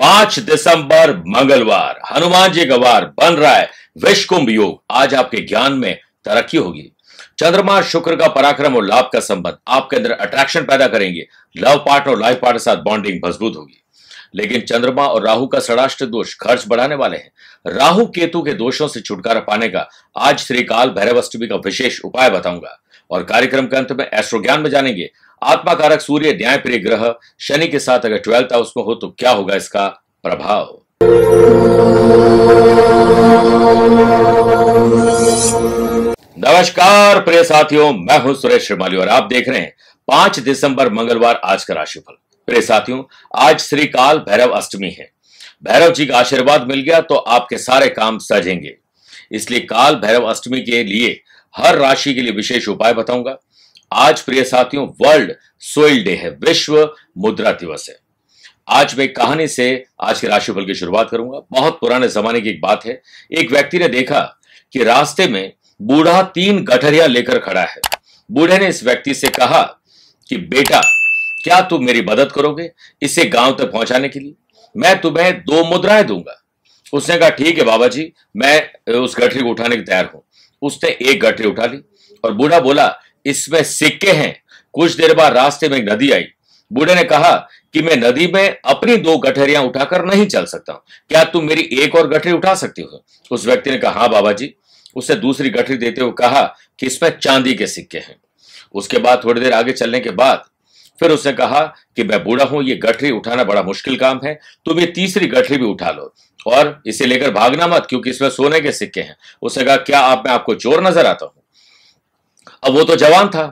पांच दिसंबर मंगलवार हनुमान जी का वार बन रहा है विश्व कुंभ योग आज आपके ज्ञान में तरक्की होगी चंद्रमा शुक्र का पराक्रम और लाभ का संबंध आपके अंदर अट्रैक्शन पैदा करेंगे लव पार्टनर और लाइफ पार्टनर के साथ बॉन्डिंग मजबूत होगी लेकिन चंद्रमा और राहु का सड़ाष्ट्र दोष खर्च बढ़ाने वाले हैं राहु केतु के दोषों से छुटकारा पाने का आज श्रीकाल भैरवष्टमी का विशेष उपाय बताऊंगा और कार्यक्रम के अंत में एस्ट्रो ज्ञान में जानेंगे आत्मा कारक सूर्य न्याय प्रिय ग्रह शनि के साथ अगर ट्वेल्थ हाउस में हो तो क्या होगा इसका प्रभाव नमस्कार प्रिय साथियों मैं हूं सुरेश श्रीमाली और आप देख रहे हैं पांच दिसंबर मंगलवार आज का राशिफल प्रिय साथियों आज श्री काल भैरव अष्टमी है भैरव जी का आशीर्वाद मिल गया तो आपके सारे काम सजेंगे इसलिए काल भैरव अष्टमी के लिए हर राशि के लिए विशेष उपाय बताऊंगा आज प्रिय साथियों वर्ल्ड सोइल डे है विश्व मुद्रा दिवस है आज मैं कहानी से आज के राशिफल की शुरुआत करूंगा बहुत पुराने जमाने की एक बात है एक व्यक्ति ने देखा कि रास्ते में बूढ़ा तीन गठरिया लेकर खड़ा है बूढ़े ने इस व्यक्ति से कहा कि बेटा क्या तुम मेरी मदद करोगे इसे गांव तक पहुंचाने के लिए मैं तुम्हें दो मुद्राएं दूंगा उसने कहा ठीक है बाबा जी मैं उस गठरी को उठाने की तैयार हूं उसने एक गठरी उठा ली और बूढ़ा बोला इसमें सिक्के हैं कुछ देर बाद रास्ते में एक नदी आई बूढ़े ने कहा कि मैं नदी में अपनी दो गठरियां उठाकर नहीं चल सकता हूं क्या तुम मेरी एक और गठरी उठा सकती हो उस व्यक्ति ने कहा हाँ बाबा जी उसने दूसरी गठरी देते हुए कहा कि इसमें चांदी के सिक्के हैं उसके बाद थोड़ी देर आगे चलने के बाद फिर उसने कहा कि मैं बूढ़ा हूं ये गठरी उठाना बड़ा मुश्किल काम है तुम ये तीसरी गठरी भी उठा लो और इसे लेकर भागना मत क्योंकि इसमें सोने के सिक्के हैं उसने कहा क्या आप मैं आपको चोर नजर आता हूं अब वो तो जवान था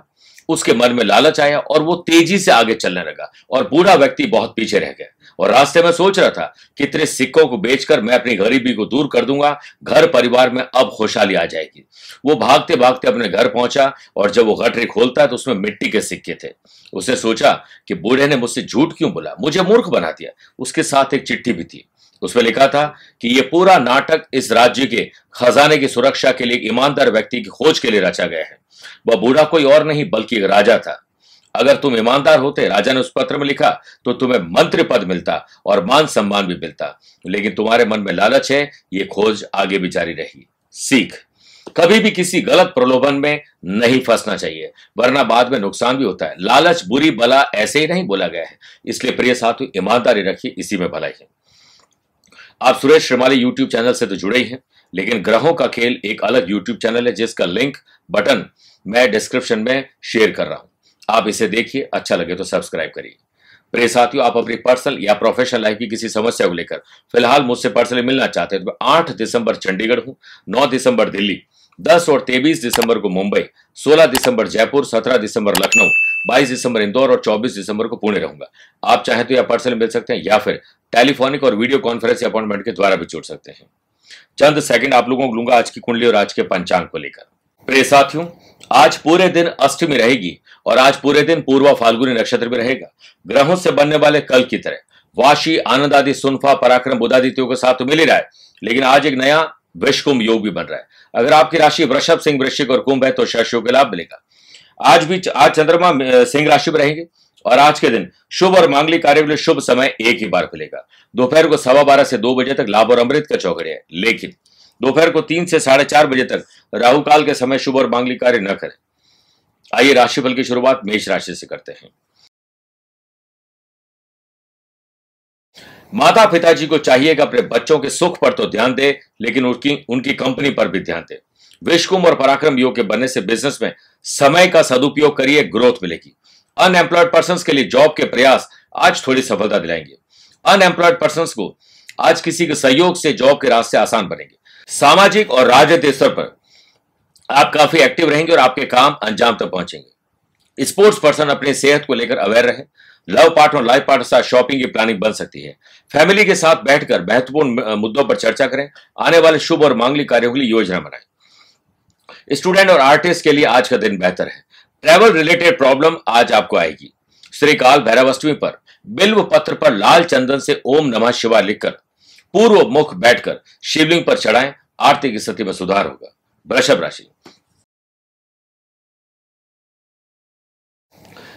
उसके मन में लालच आया और वो तेजी से आगे चलने लगा और बूढ़ा व्यक्ति बहुत पीछे रह गया और रास्ते में सोच रहा था कितने सिक्कों को बेचकर मैं अपनी गरीबी को दूर कर दूंगा घर परिवार में अब खुशहाली आ जाएगी वो भागते भागते अपने घर पहुंचा और जब वो गठरी खोलता तो उसमें मिट्टी के सिक्के थे उसने सोचा कि बूढ़े ने मुझसे झूठ क्यों बोला मुझे मूर्ख बना दिया उसके साथ एक चिट्ठी भी थी उसमें लिखा था कि यह पूरा नाटक इस राज्य के खजाने की सुरक्षा के लिए ईमानदार व्यक्ति की खोज के लिए रचा गया है वह बूढ़ा कोई और नहीं बल्कि एक राजा था अगर तुम ईमानदार होते राजा ने उस पत्र में लिखा तो तुम्हें मंत्री पद मिलता और मान सम्मान भी मिलता लेकिन तुम्हारे मन में लालच है ये खोज आगे भी जारी रही सीख कभी भी किसी गलत प्रलोभन में नहीं फंसना चाहिए वरना बाद में नुकसान भी होता है लालच बुरी बला ऐसे ही नहीं बोला गया है इसलिए प्रिय साथ ईमानदारी रखिए इसी में भलाई है आप सुरेश श्रीमाली यूट्यूब चैनल से तो जुड़े ही हैं लेकिन ग्रहों का खेल एक अलग यूट्यूब चैनल है जिसका लिंक बटन मैं डिस्क्रिप्शन में शेयर कर रहा हूं आप इसे देखिए अच्छा लगे तो सब्सक्राइब करिए प्रे साथियों आप अपनी पर्सनल या प्रोफेशनल लाइफ की किसी समस्या को लेकर फिलहाल मुझसे पर्सनली मिलना चाहते हैं तो आठ दिसंबर चंडीगढ़ हूं नौ दिसंबर दिल्ली 10 और 23 दिसंबर को मुंबई 16 दिसंबर जयपुर 17 दिसंबर लखनऊ 22 दिसंबर इंदौर और 24 दिसंबर को पुणे रहूंगा आप चाहें तो या पर्सनल मिल सकते हैं या फिर टेलीफोनिक और वीडियो कॉन्फ्रेंस अपॉइंटमेंट के द्वारा भी जुड़ सकते हैं चंद सेकंड आप लोगों को लूंगा आज की कुंडली और आज के पंचांग को लेकर प्रिय साथियों आज पूरे दिन अष्टमी रहेगी और आज पूरे दिन पूर्वा फाल्गुनी नक्षत्र भी रहेगा ग्रहों से बनने वाले कल की तरह वाशी आनंद आदि सुनफा पराक्रम बुधादित्यों के साथ तो मिल ही रहा है लेकिन आज एक नया विश्वकुंभ योग भी बन रहा है अगर आपकी राशि वृषभ सिंह वृश्चिक और कुंभ है तो शशियों के लाभ मिलेगा आज भी आज चंद्रमा सिंह राशि में रहेंगे और आज के दिन शुभ और मांगलिक कार्य के लिए शुभ समय एक ही बार खुलेगा दोपहर को सवा बारह से दो बजे तक लाभ और अमृत का चौकड़े है लेकिन दोपहर को तीन से साढ़े चार बजे तक राहु काल के समय शुभ और मांगलिक कार्य न करें आइए राशिफल की शुरुआत मेष राशि से करते हैं माता पिताजी को चाहिए कि अपने बच्चों के सुख पर तो ध्यान दे लेकिन उनकी उनकी कंपनी पर भी ध्यान दे विश्वकुंभ और पराक्रम योग के बनने से बिजनेस में समय का सदुपयोग करिए ग्रोथ मिलेगी अनएम्प्लॉयड पर्सन के लिए जॉब के प्रयास आज थोड़ी सफलता दिलाएंगे अनएम्प्लॉयड पर्सन को आज किसी के सहयोग से जॉब के रास्ते आसान बनेंगे सामाजिक और राजनीतिक स्तर पर आप काफी एक्टिव रहेंगे और आपके काम अंजाम तक पहुंचेंगे स्पोर्ट्स पर्सन अपनी सेहत को लेकर अवेयर रहें लव पार्ट और लाइफ पार्ट साथ शॉपिंग की प्लानिंग बन सकती है फैमिली के साथ बैठकर महत्वपूर्ण मुद्दों पर चर्चा करें आने वाले शुभ और मांगलिक कार्यों के लिए योजना बनाएं स्टूडेंट और आर्टिस्ट के लिए आज का दिन बेहतर है ट्रैवल रिलेटेड प्रॉब्लम आज आपको आएगी श्रीकाल भैरवाष्टमी पर बिल्व पत्र पर लाल चंदन से ओम नमः शिवाय लिखकर पूर्व मुख बैठकर शिवलिंग पर चढ़ाएं आर्थिक स्थिति में सुधार होगा वृषभ राशि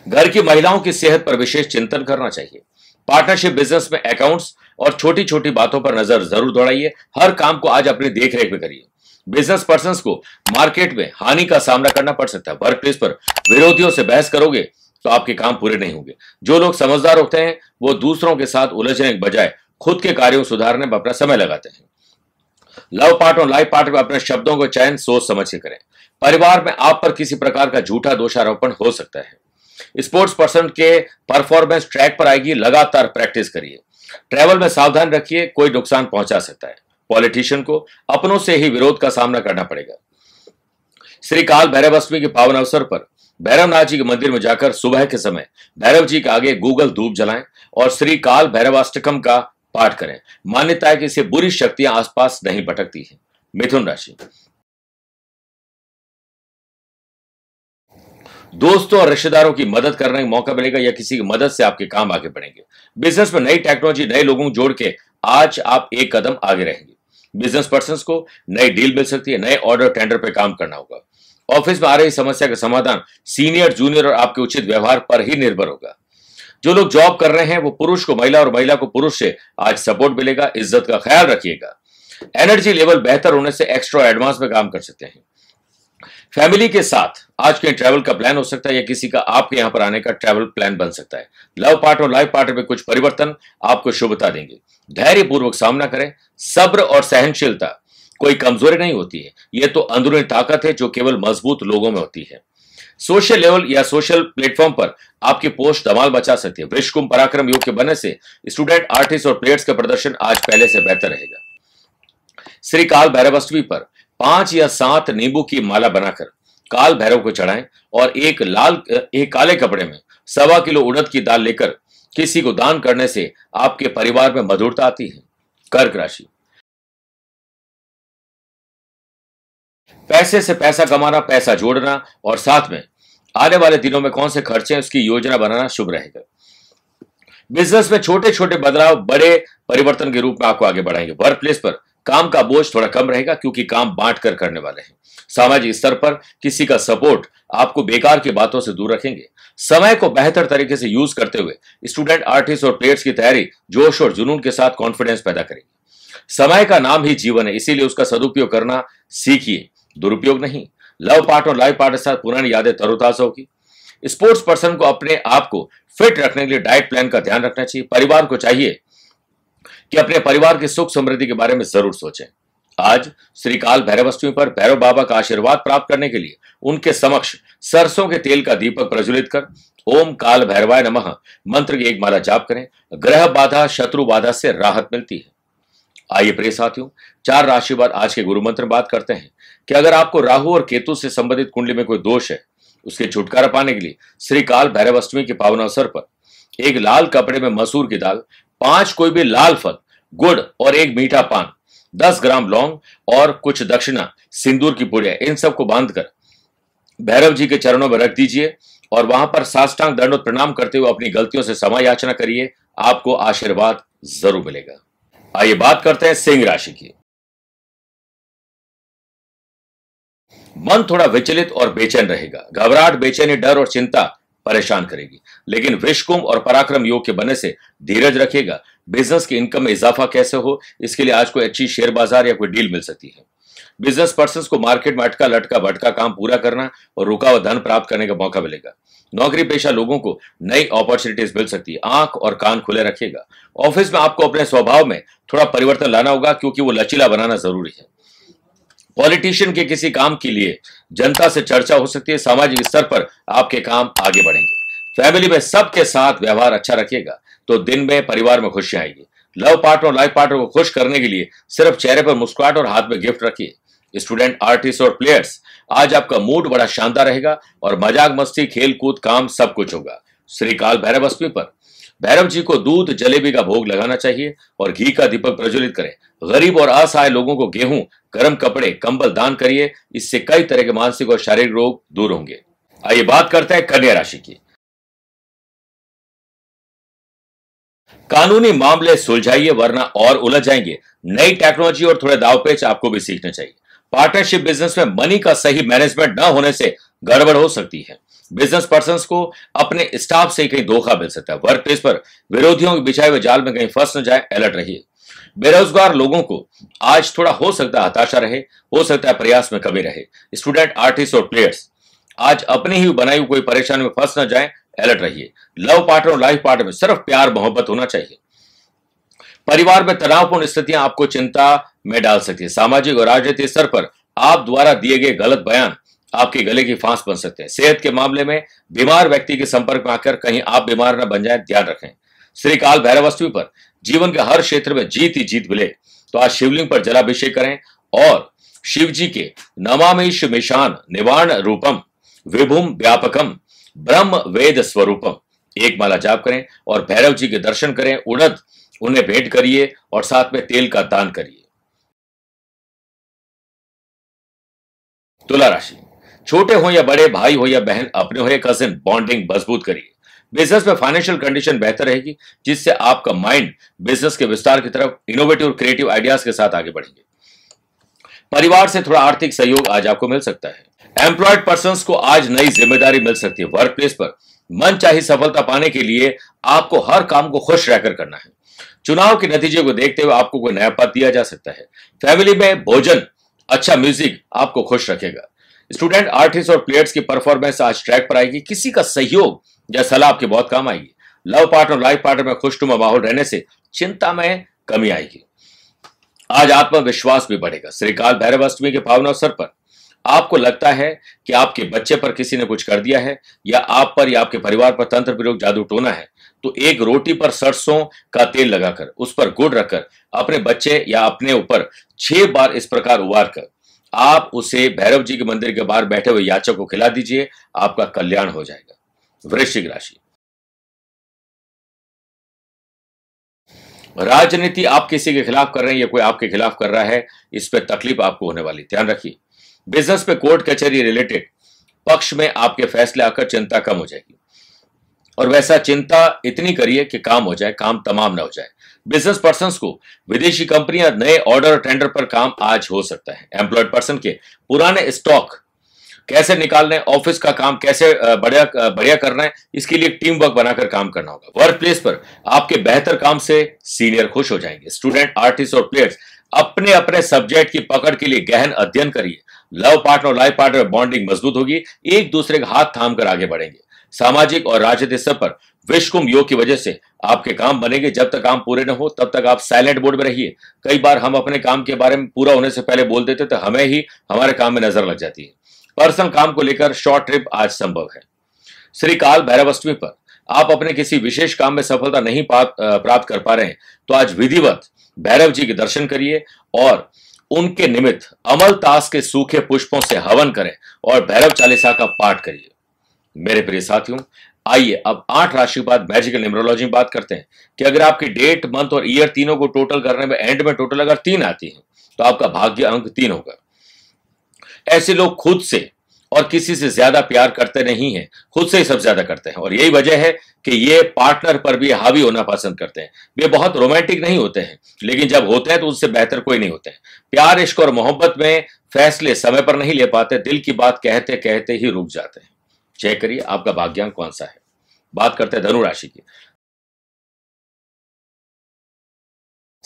घर की महिलाओं की सेहत पर विशेष चिंतन करना चाहिए पार्टनरशिप बिजनेस में अकाउंट्स और छोटी छोटी बातों पर नजर जरूर दौड़ाइए हर काम को आज अपनी देखरेख में करिए बिजनेस पर्सन को मार्केट में हानि का सामना करना पड़ सकता है वर्क प्लेस पर विरोधियों से बहस करोगे तो आपके काम पूरे नहीं होंगे जो लोग समझदार होते हैं वो दूसरों के साथ उलझने के बजाय खुद के कार्यों सुधारने में अपना समय लगाते हैं लव पार्ट और लाइफ पार्ट में अपने शब्दों को चयन सोच समझ के करें परिवार में आप पर किसी प्रकार का झूठा दोषारोपण हो सकता है स्पोर्ट्स पर्सन के परफॉर्मेंस ट्रैक पर आएगी लगातार प्रैक्टिस करिए ट्रैवल में सावधान रखिए कोई नुकसान पहुंचा सकता है पॉलिटिशियन को अपनों से ही विरोध का सामना करना पड़ेगा श्री काल भैरव अष्टमी के पावन अवसर पर भैरवनाथ जी के मंदिर में जाकर सुबह के समय भैरव जी के आगे गूगल धूप जलाएं और श्री काल भैरवाष्टकम का पाठ करें मान्यता है कि इसे बुरी शक्तियां आसपास नहीं भटकती हैं मिथुन राशि दोस्तों और रिश्तेदारों की मदद करने का मौका मिलेगा या किसी की मदद से आपके काम आगे बढ़ेंगे बिजनेस में नई टेक्नोलॉजी नए लोगों को जोड़ के आज आप एक कदम आगे रहेंगे बिजनेस पर्सन को नई डील मिल सकती है नए ऑर्डर टेंडर पर काम करना होगा ऑफिस में आ रही समस्या का समाधान सीनियर जूनियर और आपके उचित व्यवहार पर ही निर्भर होगा जो लोग जॉब कर रहे हैं वो पुरुष को महिला और महिला को पुरुष से आज सपोर्ट मिलेगा इज्जत का ख्याल रखिएगा एनर्जी लेवल बेहतर होने से एक्स्ट्रा एडवांस में काम कर सकते हैं फैमिली के साथ आज के ट्रैवल का प्लान हो सकता है या किसी का आपके यहां पर आने का ट्रैवल प्लान बन सकता है लव पार्ट और लाइफ पार्टनर में कुछ परिवर्तन आपको शुभता देंगे धैर्य पूर्वक सामना करें सब्र और सहनशीलता कोई कमजोरी नहीं होती है यह तो अंदरूनी ताकत है जो केवल मजबूत लोगों में होती है सोशल लेवल या सोशल प्लेटफॉर्म पर आपकी पोस्ट धमाल बचा सकती है वृक्ष कुंभ पराक्रम योग के बनने से स्टूडेंट आर्टिस्ट और प्लेयर्स का प्रदर्शन आज पहले से बेहतर रहेगा श्री काल भैरव पर पांच या सात नींबू की माला बनाकर काल भैरव को चढ़ाएं और एक लाल एक काले कपड़े में सवा किलो उड़द की दाल लेकर किसी को दान करने से आपके परिवार में मधुरता आती है कर्क राशि पैसे से पैसा कमाना पैसा जोड़ना और साथ में आने वाले दिनों में कौन से खर्चे हैं उसकी योजना बनाना शुभ रहेगा बिजनेस में छोटे छोटे बदलाव बड़े परिवर्तन के रूप में आपको आगे बढ़ाएंगे वर्क प्लेस पर काम का बोझ थोड़ा कम रहेगा क्योंकि काम बांट कर करने वाले हैं सामाजिक स्तर पर किसी का सपोर्ट आपको बेकार की बातों से दूर रखेंगे समय को बेहतर तरीके से यूज करते हुए स्टूडेंट आर्टिस्ट और प्लेयर्स की तैयारी जोश और जुनून के साथ कॉन्फिडेंस पैदा करेगी समय का नाम ही जीवन है इसीलिए उसका सदुपयोग करना सीखिए दुरुपयोग नहीं लव पार्ट और लाइफ पार्ट के साथ पुरानी यादें तरोताजा होगी स्पोर्ट्स पर्सन को अपने आप को फिट रखने के लिए डाइट प्लान का ध्यान रखना चाहिए परिवार को चाहिए कि अपने परिवार के सुख समृद्धि के बारे में जरूर सोचें आज श्री काल भैरव पर भैरव बाबा का आशीर्वाद प्राप्त करने के लिए उनके समक्ष सरसों के तेल का दीपक प्रज्वलित कर ओम काल भैरवाय नमः मंत्र की एक माला जाप करें ग्रह बाधा शत्रु बाधा से राहत मिलती है आइए प्रिय साथियों चार राशि बाद आज के गुरु मंत्र बात करते हैं कि अगर आपको राहु और केतु से संबंधित कुंडली में कोई दोष है उसके छुटकारा पाने के लिए श्री काल भैरव अष्टमी के पावन अवसर पर एक लाल कपड़े में मसूर की दाल पांच कोई भी लाल फल गुड़ और एक मीठा पान दस ग्राम लौंग और कुछ दक्षिणा सिंदूर की पुड़िया इन सबको बांधकर भैरव जी के चरणों में रख दीजिए और वहां पर साष्टांग दंड प्रणाम करते हुए अपनी गलतियों से समा याचना करिए आपको आशीर्वाद जरूर मिलेगा आइए बात करते हैं सिंह राशि की मन थोड़ा विचलित और बेचैन रहेगा घबराहट बेचैनी डर और चिंता परेशान करेगी लेकिन विष कुंभ और पराक्रम योग के बने से धीरज रखेगा बिजनेस की इनकम में इजाफा कैसे हो इसके लिए आज कोई अच्छी शेयर बाजार या कोई डील मिल सकती है बिजनेस पर्सन को मार्केट में अटका लटका भटका काम पूरा करना और रुका हुआ धन प्राप्त करने का मौका मिलेगा नौकरी पेशा लोगों को नई अपॉर्चुनिटीज मिल सकती है आंख और कान खुले रखेगा ऑफिस में आपको अपने स्वभाव में थोड़ा परिवर्तन लाना होगा क्योंकि वो लचीला बनाना जरूरी है पॉलिटिशियन के किसी काम के लिए जनता से चर्चा हो सकती है सामाजिक स्तर पर आपके काम आगे बढ़ेंगे फैमिली में सबके साथ व्यवहार अच्छा रखिएगा तो दिन में परिवार में खुशियां आएगी लव पार्टनर लाइफ पार्टनर को खुश करने के लिए सिर्फ चेहरे पर मुस्कुराहट और हाथ में गिफ्ट रखिए स्टूडेंट आर्टिस्ट और प्लेयर्स आज आपका मूड बड़ा शानदार रहेगा और मजाक मस्ती खेल कूद काम सब कुछ होगा श्री काल भैरव पर भैरव जी को दूध जलेबी का भोग लगाना चाहिए और घी का दीपक प्रज्वलित करें गरीब और असहाय लोगों को गेहूं गर्म कपड़े कंबल दान करिए इससे कई तरह के मानसिक और शारीरिक रोग दूर होंगे आइए बात करते हैं कन्या राशि की कानूनी मामले सुलझाइए वरना और उलझ जाएंगे नई टेक्नोलॉजी और थोड़े दाव पेच आपको भी सीखना चाहिए पार्टनरशिप बिजनेस में मनी का सही मैनेजमेंट न होने से गड़बड़ हो सकती है बिजनेस पर्सन को अपने स्टाफ से कहीं धोखा मिल सकता है वर्क प्लेस पर विरोधियों के बिछाए हुए जाल में कहीं फंस न जाए अलर्ट रहिए बेरोजगार लोगों को आज थोड़ा हो सकता है हताशा रहे हो सकता है प्रयास में कमी रहे स्टूडेंट आर्टिस्ट और प्लेयर्स आज अपनी ही बनाई हुई कोई परेशानी में फंस न जाए अलर्ट रहिए लव पार्टनर और लाइफ पार्टनर में सिर्फ प्यार मोहब्बत होना चाहिए परिवार में तनावपूर्ण स्थितियां आपको चिंता में डाल सकती है सामाजिक और राजनीतिक स्तर पर आप द्वारा दिए गए गलत बयान आपके गले की फांस बन सकते हैं सेहत के मामले में बीमार व्यक्ति के संपर्क में आकर कहीं आप बीमार न बन जाए ध्यान रखें श्री काल भैरव पर जीवन के हर क्षेत्र में जीत ही जीत मिले तो आज शिवलिंग पर जलाभिषेक करें और शिव जी के नमामिश मिशान निवारण रूपम विभुम व्यापकम ब्रह्म वेद स्वरूपम एक माला जाप करें और भैरव जी के दर्शन करें उड़द उन्हें भेंट करिए और साथ में तेल का दान करिए तुला राशि छोटे हो या बड़े भाई हो या बहन अपने हो या कजिन बॉन्डिंग मजबूत करिए बिजनेस में फाइनेंशियल कंडीशन बेहतर रहेगी जिससे आपका माइंड बिजनेस के विस्तार की तरफ इनोवेटिव और क्रिएटिव आइडियाज के साथ आगे बढ़ेंगे परिवार से थोड़ा आर्थिक सहयोग आज आपको मिल सकता है एम्प्लॉयड पर्सन को आज नई जिम्मेदारी मिल सकती है वर्क प्लेस पर मन चाहे सफलता पाने के लिए आपको हर काम को खुश रहकर करना है चुनाव के नतीजे को देखते हुए आपको कोई नया पद दिया जा सकता है फैमिली में भोजन अच्छा म्यूजिक आपको खुश रखेगा स्टूडेंट आर्टिस्ट और प्लेयर्स की परफॉर्मेंस आज ट्रैक पर आएगी किसी का सहयोग या सलाह आपके बहुत काम आएगी लव पार्टनर लाइफ पार्टनर में खुशनुमा माहौल रहने से चिंता में कमी आएगी आज आत्मविश्वास भी बढ़ेगा श्रीकाल भैरव अष्टमी के पावन अवसर पर आपको लगता है कि आपके बच्चे पर किसी ने कुछ कर दिया है या आप पर या आपके परिवार पर तंत्र प्रयोग जादू टोना है तो एक रोटी पर सरसों का तेल लगाकर उस पर गुड़ रखकर अपने बच्चे या अपने ऊपर छह बार इस प्रकार उबार कर आप उसे भैरव जी के मंदिर के बाहर बैठे हुए याचक को खिला दीजिए आपका कल्याण हो जाएगा वृश्चिक राशि राजनीति आप किसी के खिलाफ कर रहे हैं या कोई आपके खिलाफ कर रहा है इस पर तकलीफ आपको होने वाली ध्यान रखिए बिजनेस पे कोर्ट कचहरी रिलेटेड पक्ष में आपके फैसले आकर चिंता कम हो जाएगी और वैसा चिंता इतनी करिए कि काम हो जाए काम तमाम ना हो जाए बिजनेस पर्सन को विदेशी कंपनियां नए ऑर्डर और टेंडर पर काम आज हो सकता है एम्प्लॉयड पर्सन के पुराने स्टॉक कैसे निकालने ऑफिस का काम कैसे बढ़िया बढ़िया करना है इसके लिए टीम वर्क बनाकर काम करना होगा वर्क प्लेस पर आपके बेहतर काम से सीनियर खुश हो जाएंगे स्टूडेंट आर्टिस्ट और प्लेयर्स अपने अपने सब्जेक्ट की पकड़ के लिए गहन अध्ययन करिए लव पार्टनर और लाइफ पार्टनर बॉन्डिंग मजबूत होगी एक दूसरे का हाथ थाम कर आगे बढ़ेंगे सामाजिक और राजनीतिक स्तर पर विश्व कुंभ योग की वजह से आपके काम बनेंगे जब तक काम पूरे न हो तब तक आप साइलेंट बोर्ड में रहिए कई बार हम अपने काम के बारे में पूरा होने से पहले बोल देते तो हमें ही हमारे काम में नजर लग जाती है पर्सनल काम को लेकर शॉर्ट ट्रिप आज संभव है श्री काल भैरव अष्टमी पर आप अपने किसी विशेष काम में सफलता नहीं प्राप्त कर पा रहे हैं तो आज विधिवत भैरव जी के दर्शन करिए और उनके निमित्त अमल ताश के सूखे पुष्पों से हवन करें और भैरव चालीसा का पाठ करिए मेरे प्रिय साथियों आइए अब आठ राशि बाद मैजिकल न्यूमरोलॉजी में बात करते हैं कि अगर आपकी डेट मंथ और ईयर तीनों को टोटल करने में एंड में टोटल अगर तीन आती है तो आपका भाग्य अंक तीन होगा ऐसे लोग खुद से और किसी से ज्यादा प्यार करते नहीं है खुद से ही सब ज्यादा करते हैं और यही वजह है कि ये पार्टनर पर भी हावी होना पसंद करते हैं वे बहुत रोमांटिक नहीं होते हैं लेकिन जब होते हैं तो उससे बेहतर कोई नहीं होते हैं प्यार इश्क और मोहब्बत में फैसले समय पर नहीं ले पाते दिल की बात कहते कहते ही रुक जाते हैं चेक करिए आपका भाग्यांक कौन सा है बात करते हैं धनु राशि की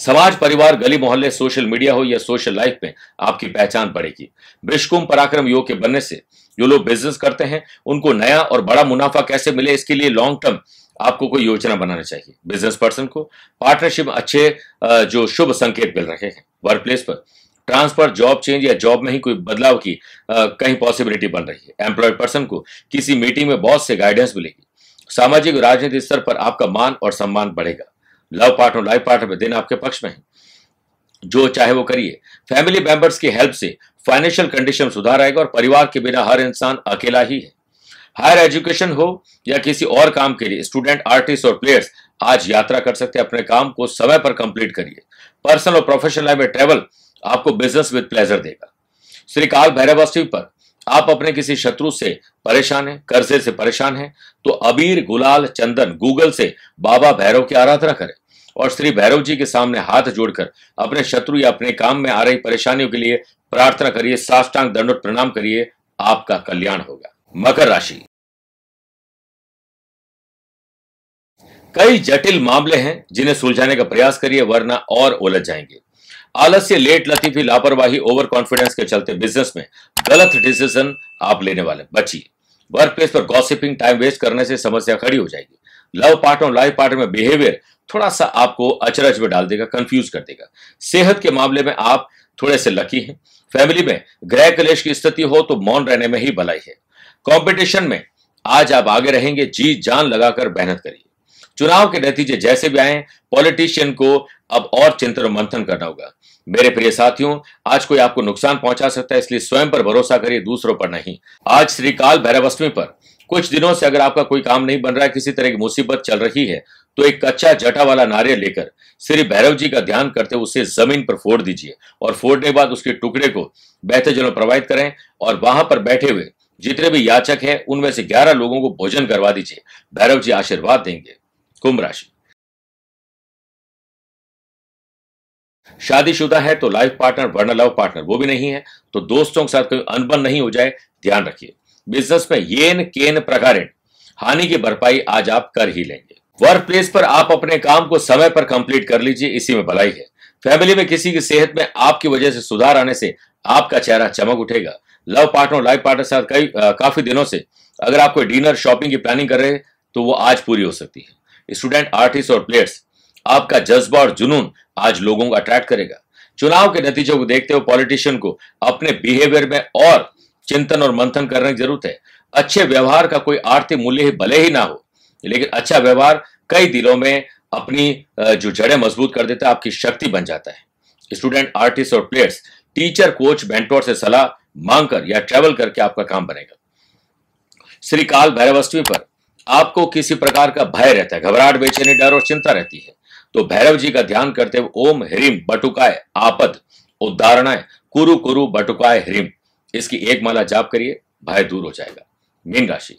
समाज परिवार गली मोहल्ले सोशल मीडिया हो या सोशल लाइफ में आपकी पहचान बढ़ेगी विश्वकुंभ पराक्रम योग के बनने से जो लोग बिजनेस करते हैं उनको नया और बड़ा मुनाफा कैसे मिले इसके लिए लॉन्ग टर्म आपको कोई योजना बनानी चाहिए बिजनेस पर्सन को पार्टनरशिप अच्छे जो शुभ संकेत मिल रहे हैं वर्क प्लेस पर ट्रांसफर जॉब चेंज या जॉब में ही कोई बदलाव की आ, कहीं पॉसिबिलिटी बन रही है एम्प्लॉयड पर्सन को किसी मीटिंग में बॉस से गाइडेंस मिलेगी सामाजिक और राजनीतिक स्तर पर आपका मान और सम्मान बढ़ेगा लव पार्टनर लाइफ पार्टनर में दिन आपके पक्ष में है जो चाहे वो करिए फैमिली मेंबर्स की हेल्प से फाइनेंशियल कंडीशन सुधार आएगा और परिवार के बिना हर इंसान अकेला ही है हायर एजुकेशन हो या किसी और काम के लिए स्टूडेंट आर्टिस्ट और प्लेयर्स आज यात्रा कर सकते हैं अपने काम को समय पर कंप्लीट करिए पर्सनल और प्रोफेशनल लाइफ में ट्रेवल आपको बिजनेस विद प्लेजर देगा श्री काल भैरव पर आप अपने किसी शत्रु से परेशान हैं कर्जे से परेशान हैं तो अबीर गुलाल चंदन गूगल से बाबा भैरव की आराधना करें और श्री भैरव जी के सामने हाथ जोड़कर अपने शत्रु या अपने काम में आ रही परेशानियों के लिए प्रार्थना करिए साष्टांग दंड प्रणाम करिए आपका कल्याण होगा मकर राशि कई जटिल मामले हैं जिन्हें सुलझाने का प्रयास करिए वरना और उलझ जाएंगे आलस्य लेट लतीफी लापरवाही ओवर कॉन्फिडेंस के चलते बिजनेस में गलत डिसीजन आप लेने वाले बचिए वर्क प्लेस पर गॉसिपिंग टाइम वेस्ट करने से समस्या खड़ी हो जाएगी लव पार्टनर और लाइफ पार्टनर में बिहेवियर थोड़ा सा आपको अचरज में डाल देगा कंफ्यूज कर देगा सेहत के मामले में आप थोड़े से लकी हैं फैमिली में ग्रह कलेश की स्थिति हो तो मौन रहने में ही भलाई है कॉम्पिटिशन में आज आप आगे रहेंगे जी जान लगाकर मेहनत करिए चुनाव के नतीजे जैसे भी आए पॉलिटिशियन को अब और चिंतन मंथन करना होगा मेरे प्रिय साथियों आज कोई आपको नुकसान पहुंचा सकता है इसलिए स्वयं पर भरोसा करिए दूसरों पर नहीं आज श्रीकाल काल पर कुछ दिनों से अगर आपका कोई काम नहीं बन रहा है किसी तरह की मुसीबत चल रही है तो एक कच्चा जटा वाला नारियल लेकर श्री भैरव जी का ध्यान करते हुए उसे जमीन पर फोड़ दीजिए और फोड़ने के बाद उसके टुकड़े को बहते जल में प्रवाहित करें और वहां पर बैठे हुए जितने भी याचक हैं उनमें से ग्यारह लोगों को भोजन करवा दीजिए भैरव जी आशीर्वाद देंगे कुंभ राशि शादीशुदा है तो लाइफ पार्टनर वरना लव पार्टनर वो भी नहीं है तो दोस्तों के साथ कोई अनबन नहीं हो जाए ध्यान रखिए बिजनेस में येन केन प्रकार हानि की भरपाई आज आप कर ही लेंगे वर्क प्लेस पर आप अपने काम को समय पर कंप्लीट कर लीजिए इसी में भलाई है फैमिली में किसी की सेहत में आपकी वजह से सुधार आने से आपका चेहरा चमक उठेगा लव पार्टनर लाइफ पार्टनर के साथ कई काफी दिनों से अगर आप कोई डिनर शॉपिंग की प्लानिंग कर रहे हैं तो वो आज पूरी हो सकती है स्टूडेंट आर्टिस्ट और प्लेयर्स आपका जज्बा और जुनून आज लोगों को अट्रैक्ट करेगा चुनाव के नतीजों को देखते हुए पॉलिटिशियन को अपने बिहेवियर में और चिंतन और मंथन करने की जरूरत है अच्छे व्यवहार का कोई आर्थिक मूल्य भले ही ना हो लेकिन अच्छा व्यवहार कई दिलों में अपनी जो जड़ें मजबूत कर देता है आपकी शक्ति बन जाता है स्टूडेंट आर्टिस्ट और प्लेयर्स टीचर कोच बेंटोर से सलाह मांगकर या ट्रेवल करके आपका काम बनेगा श्री काल भैरवस्वी पर आपको किसी प्रकार का भय रहता है घबराहट बेचैनी डर और चिंता रहती है तो भैरव जी का ध्यान करते हुए ओम ह्रीम बटुकाय आपद उदाहरणाय कुरु कुरु बटुकाय ह्रीम इसकी एक माला जाप करिए भय दूर हो जाएगा मीन राशि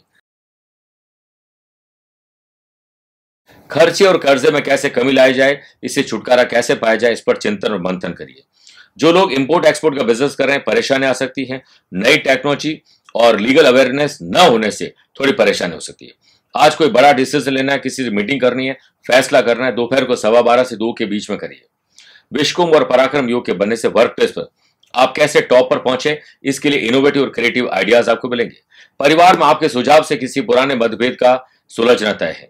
खर्चे और कर्जे में कैसे कमी लाई जाए इससे छुटकारा कैसे पाया जाए इस पर चिंतन और मंथन करिए जो लोग इंपोर्ट एक्सपोर्ट का बिजनेस कर रहे हैं परेशानी आ सकती है नई टेक्नोलॉजी और लीगल अवेयरनेस न होने से थोड़ी परेशानी हो सकती है आज कोई बड़ा डिसीजन लेना है किसी से मीटिंग करनी है फैसला करना है दोपहर को सवा बारह से दो के बीच में करिए विश्वकुंभ और पराक्रम योग के बनने से वर्क प्लेस पर आप कैसे टॉप पर पहुंचे इसके लिए इनोवेटिव और क्रिएटिव आइडियाज आपको मिलेंगे परिवार में आपके सुझाव से किसी पुराने मतभेद का सुलझना तय है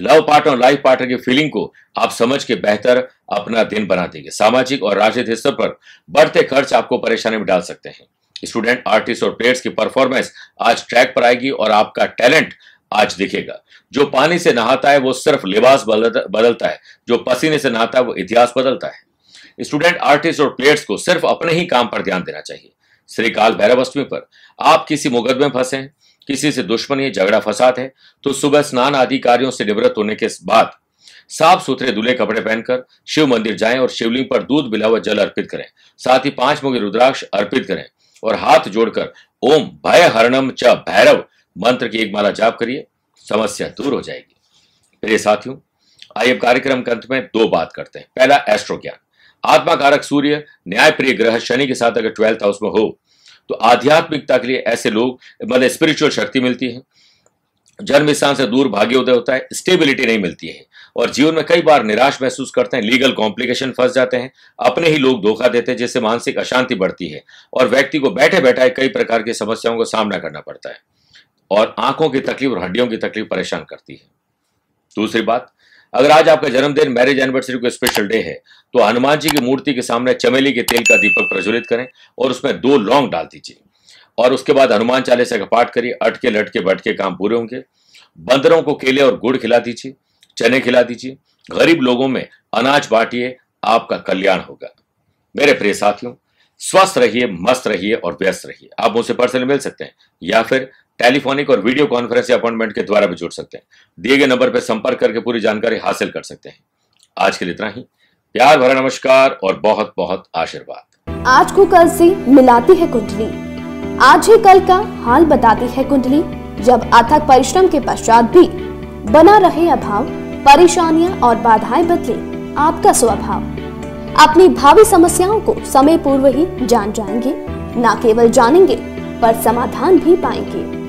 लव पार्टनर और लाइफ पार्टनर की फीलिंग को आप समझ के बेहतर अपना दिन बना देंगे सामाजिक और राजनीतिक स्तर पर बढ़ते खर्च आपको परेशानी में डाल सकते हैं स्टूडेंट आर्टिस्ट और प्लेयर्स की परफॉर्मेंस आज ट्रैक पर आएगी और आपका टैलेंट आज दिखेगा जो पानी से नहाता है वो सिर्फ लिबास बदलता है जो पसीने से नहाता है वो इतिहास बदलता है स्टूडेंट आर्टिस्ट और प्लेयर्स को सिर्फ अपने ही काम पर ध्यान देना चाहिए श्री काल भैरव पर आप किसी मुकदमे फंसे हैं किसी से दुश्मनी झगड़ा फसाद है तो सुबह स्नान आदि कार्यों से निवृत्त होने के बाद साफ सुथरे दूल्हे कपड़े पहनकर शिव मंदिर जाएं और शिवलिंग पर दूध बिलावा जल अर्पित करें साथ ही पांच मुखी रुद्राक्ष अर्पित करें और हाथ जोड़कर ओम भय हरणम च भैरव मंत्र की एक माला जाप करिए समस्या दूर हो जाएगी मेरे साथियों आइए कार्यक्रम के अंत में दो बात करते हैं पहला एस्ट्रो ज्ञान आत्माकारक सूर्य न्यायप्रिय ग्रह शनि के साथ अगर ट्वेल्थ हाउस में हो तो आध्यात्मिकता के लिए ऐसे लोग मतलब स्पिरिचुअल शक्ति मिलती है जन्म स्थान से दूर भाग्य उदय होता है स्टेबिलिटी नहीं मिलती है और जीवन में कई बार निराश महसूस करते हैं लीगल कॉम्प्लिकेशन फंस जाते हैं अपने ही लोग धोखा देते हैं जिससे मानसिक अशांति बढ़ती है और व्यक्ति को बैठे बैठे कई प्रकार की समस्याओं का सामना करना पड़ता है और आंखों की तकलीफ और हड्डियों की तकलीफ परेशान करती है दूसरी बात अगर आज आपका जन्मदिन मैरिज एनिवर्सरी को स्पेशल डे है तो हनुमान जी की मूर्ति के सामने चमेली के तेल का दीपक प्रज्वलित करें और उसमें दो लौंग डाल दीजिए और उसके बाद हनुमान चालीसा का पाठ करिए अटके लटके बटके काम पूरे होंगे बंदरों को केले और गुड़ खिला दीजिए चने खिला दीजिए गरीब लोगों में अनाज बांटिए आपका कल्याण होगा मेरे प्रिय साथियों स्वस्थ रहिए मस्त रहिए और व्यस्त रहिए आप मुझसे पर्सनली मिल सकते हैं या फिर टेलीफोनिक और वीडियो कॉन्फ्रेंस या अपॉइंटमेंट के द्वारा भी जुड़ सकते हैं दिए गए नंबर पर संपर्क करके पूरी जानकारी हासिल कर सकते हैं आज के लिए इतना ही प्यार भरा नमस्कार और बहुत बहुत आशीर्वाद आज को कल से मिलाती है कुंडली आज ही कल का हाल बताती है कुंडली जब अथक परिश्रम के पश्चात भी बना रहे अभाव परेशानियां और बाधाएं बदले आपका स्वभाव अपनी भावी समस्याओं को समय पूर्व ही जान जाएंगे न केवल जानेंगे पर समाधान भी पाएंगे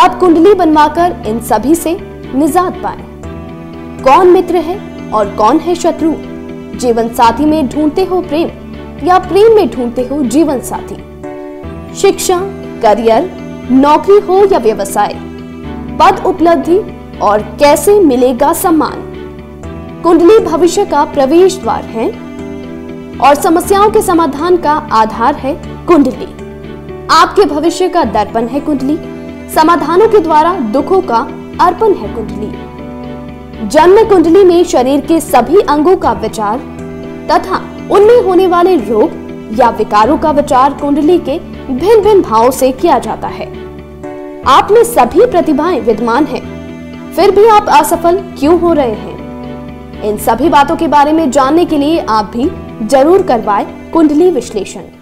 तब कुंडली बनवाकर इन सभी से निजात पाए कौन मित्र है और कौन है शत्रु जीवन साथी में ढूंढते हो प्रेम या प्रेम में ढूंढते हो जीवन साथी शिक्षा करियर नौकरी हो या व्यवसाय पद उपलब्धि और कैसे मिलेगा सम्मान कुंडली भविष्य का प्रवेश द्वार है और समस्याओं के समाधान का आधार है कुंडली आपके भविष्य का दर्पण है कुंडली समाधानों के द्वारा दुखों का अर्पण है कुंडली जन्म कुंडली में शरीर के सभी अंगों का विचार तथा उनमें होने वाले रोग या विकारों का विचार कुंडली के भिन्न भिन्न भावों से किया जाता है आप में सभी प्रतिभाएं विद्यमान हैं, फिर भी आप असफल क्यों हो रहे हैं इन सभी बातों के बारे में जानने के लिए आप भी जरूर करवाए कुंडली विश्लेषण